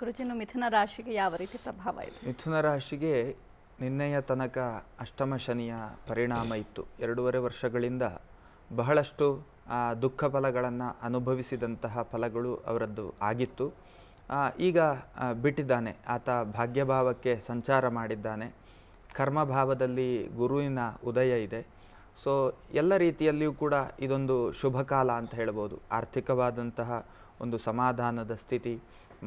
ಗುರುಜಿನ ಮಿಥುನ ರಾಶಿಗೆ ಯಾವ ರೀತಿ ಪ್ರಭಾವ ಇದೆ ಮಿಥುನ ರಾಶಿಗೆ ನಿನ್ನೆಯ ತನಕ ಅಷ್ಟಮ ಶನಿಯ ಪರಿಣಾಮ ಇತ್ತು ಎರಡೂವರೆ ವರ್ಷಗಳಿಂದ ಬಹಳಷ್ಟು ದುಃಖ ಫಲಗಳನ್ನು ಅನುಭವಿಸಿದಂತಹ ಫಲಗಳು ಅವರದ್ದು ಆಗಿತ್ತು ಈಗ ಬಿಟ್ಟಿದ್ದಾನೆ ಆತ ಭಾಗ್ಯಭಾವಕ್ಕೆ ಸಂಚಾರ ಮಾಡಿದ್ದಾನೆ ಕರ್ಮಭಾವದಲ್ಲಿ ಗುರುವಿನ ಉದಯ ಇದೆ ಸೊ ಎಲ್ಲ ರೀತಿಯಲ್ಲಿಯೂ ಕೂಡ ಇದೊಂದು ಶುಭ ಕಾಲ ಅಂತ ಹೇಳ್ಬೋದು ಆರ್ಥಿಕವಾದಂತಹ ಒಂದು ಸಮಾಧಾನದ ಸ್ಥಿತಿ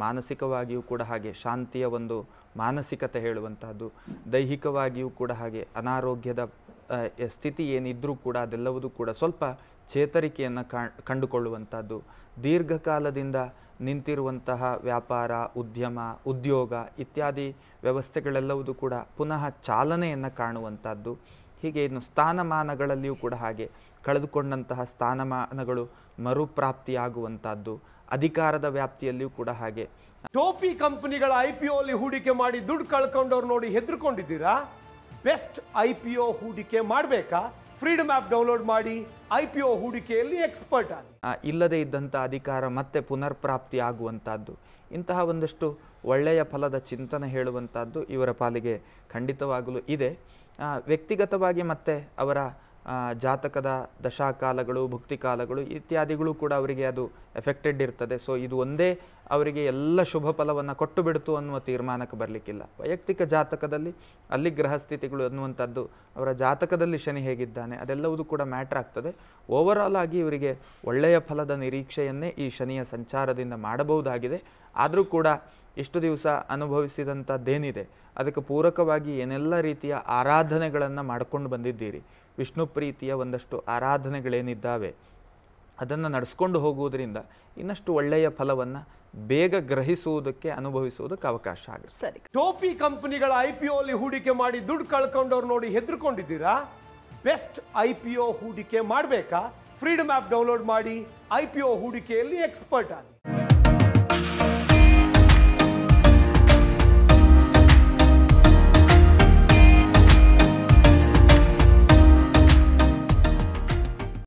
ಮಾನಸಿಕವಾಗಿಯೂ ಕೂಡ ಹಾಗೆ ಶಾಂತಿಯ ಒಂದು ಮಾನಸಿಕತೆ ಹೇಳುವಂತಹದ್ದು ದೈಹಿಕವಾಗಿಯೂ ಕೂಡ ಹಾಗೆ ಅನಾರೋಗ್ಯದ ಸ್ಥಿತಿ ಏನಿದ್ರೂ ಕೂಡ ಅದೆಲ್ಲವೂ ಕೂಡ ಸ್ವಲ್ಪ ಚೇತರಿಕೆಯನ್ನು ಕಂಡುಕೊಳ್ಳುವಂಥದ್ದು ದೀರ್ಘಕಾಲದಿಂದ ನಿಂತಿರುವಂತಹ ವ್ಯಾಪಾರ ಉದ್ಯಮ ಉದ್ಯೋಗ ಇತ್ಯಾದಿ ವ್ಯವಸ್ಥೆಗಳೆಲ್ಲವೂ ಕೂಡ ಪುನಃ ಚಾಲನೆಯನ್ನು ಕಾಣುವಂಥದ್ದು ಹೀಗೆ ಇನ್ನು ಸ್ಥಾನಮಾನಗಳಲ್ಲಿಯೂ ಕೂಡ ಹಾಗೆ ಕಳೆದುಕೊಂಡಂತಹ ಸ್ಥಾನಮಾನಗಳು ಮರುಪ್ರಾಪ್ತಿಯಾಗುವಂಥದ್ದು ಅಧಿಕಾರದ ವ್ಯಾಪ್ತಿಯಲ್ಲಿಯೂ ಕೂಡ ಹಾಗೆ ಟೋಪಿ ಕಂಪನಿಗಳ ಐ ಪಿ ಅಲ್ಲಿ ಹೂಡಿಕೆ ಮಾಡಿ ದುಡ್ಡು ಕಳ್ಕೊಂಡವ್ರು ನೋಡಿ ಹೆದರ್ಕೊಂಡಿದ್ದೀರಾ ಬೆಸ್ಟ್ ಐ ಪಿ ಒ ಹೂಡಿಕೆ ಮಾಡಬೇಕಾ ಫ್ರೀಡಮ್ ಆ್ಯಪ್ ಡೌನ್ಲೋಡ್ ಮಾಡಿ ಐ ಪಿ ಓ ಹೂಡಿಕೆಯಲ್ಲಿ ಎಕ್ಸ್ಪರ್ಟ್ ಆಗಿ ಇಲ್ಲದೇ ಇದ್ದಂಥ ಅಧಿಕಾರ ಮತ್ತೆ ಪುನರ್ಪ್ರಾಪ್ತಿ ಆಗುವಂಥದ್ದು ಇಂತಹ ಒಂದಷ್ಟು ಒಳ್ಳೆಯ ಫಲದ ಚಿಂತನೆ ಹೇಳುವಂಥದ್ದು ಇವರ ಪಾಲಿಗೆ ಖಂಡಿತವಾಗಲೂ ಇದೆ ವ್ಯಕ್ತಿಗತವಾಗಿ ಮತ್ತೆ ಅವರ ಜಾತಕದ ದಶಾಕಾಲಗಳು ಕಾಲಗಳು ಇತ್ಯಾದಿಗಳು ಕೂಡ ಅವರಿಗೆ ಅದು ಎಫೆಕ್ಟೆಡ್ ಇರ್ತದೆ ಸೊ ಇದು ಒಂದೇ ಅವರಿಗೆ ಎಲ್ಲ ಶುಭ ಫಲವನ್ನು ಕೊಟ್ಟು ಬಿಡ್ತು ಅನ್ನುವ ತೀರ್ಮಾನಕ್ಕೆ ಬರಲಿಕ್ಕಿಲ್ಲ ವೈಯಕ್ತಿಕ ಜಾತಕದಲ್ಲಿ ಅಲ್ಲಿ ಗ್ರಹ ಸ್ಥಿತಿಗಳು ಅನ್ನುವಂಥದ್ದು ಅವರ ಜಾತಕದಲ್ಲಿ ಶನಿ ಹೇಗಿದ್ದಾನೆ ಅದೆಲ್ಲವೂ ಕೂಡ ಮ್ಯಾಟ್ರ್ ಆಗ್ತದೆ ಓವರ್ ಆಗಿ ಇವರಿಗೆ ಒಳ್ಳೆಯ ಫಲದ ನಿರೀಕ್ಷೆಯನ್ನೇ ಈ ಶನಿಯ ಸಂಚಾರದಿಂದ ಮಾಡಬಹುದಾಗಿದೆ ಆದರೂ ಕೂಡ ಇಷ್ಟು ದಿವಸ ಅನುಭವಿಸಿದಂಥದ್ದೇನಿದೆ ಅದಕ್ಕೆ ಪೂರಕವಾಗಿ ಏನೆಲ್ಲ ರೀತಿಯ ಆರಾಧನೆಗಳನ್ನು ಮಾಡಿಕೊಂಡು ಬಂದಿದ್ದೀರಿ ವಿಷ್ಣು ಪ್ರೀತಿಯ ಒಂದಷ್ಟು ಆರಾಧನೆಗಳೇನಿದ್ದಾವೆ ಅದನ್ನು ನಡೆಸ್ಕೊಂಡು ಹೋಗುವುದರಿಂದ ಇನ್ನಷ್ಟು ಒಳ್ಳೆಯ ಫಲವನ್ನು ಬೇಗ ಗ್ರಹಿಸುವುದಕ್ಕೆ ಅನುಭವಿಸುವುದಕ್ಕೆ ಅವಕಾಶ ಆಗುತ್ತೆ ಸರಿ ಟೋಪಿ ಕಂಪನಿಗಳ ಐ ಪಿ ಅಲ್ಲಿ ಹೂಡಿಕೆ ಮಾಡಿ ದುಡ್ಡು ಕಳ್ಕೊಂಡವ್ರು ನೋಡಿ ಹೆದರ್ಕೊಂಡಿದ್ದೀರಾ ಬೆಸ್ಟ್ ಐ ಪಿ ಓ ಹೂಡಿಕೆ ಮಾಡಬೇಕಾ ಫ್ರೀಡಮ್ ಆ್ಯಪ್ ಡೌನ್ಲೋಡ್ ಮಾಡಿ ಐ ಪಿ ಓ ಹೂಡಿಕೆಯಲ್ಲಿ ಎಕ್ಸ್ಪರ್ಟ್ ಆಗಿ